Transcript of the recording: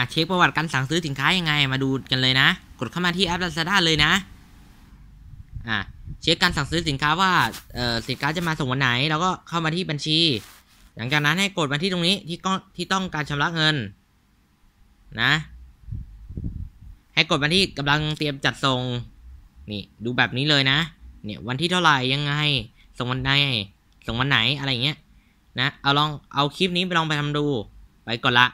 ะเช็คประวัติการสั่งซื้อสินค้ายังไง มาดูกันเลยนะกดเข้ามาที่แอป Lazada เลยนะอ่ะเช็คการสั่งซื้อสินค้าว่าเอ่อสินค้าจะมาส่งวันไหนแล้วก็เข้ามาที่บัญชี หลังจากนั้นให้กดมาที่ตรงนี้ที่ก็ที่ต้องการชำระเงิน นะ ให้กดมาที่กำลังเตรียมจัดส่งนี่ดูแบบนี้เลยนะ เนี่ย วันที่เท่าไหร่ยังไงส่งวันไหนส่งวันไหนอะไรเงี้ยนะเอาลองเอาคลิปนี้ไปลองไปทำดู ไปก่อนละ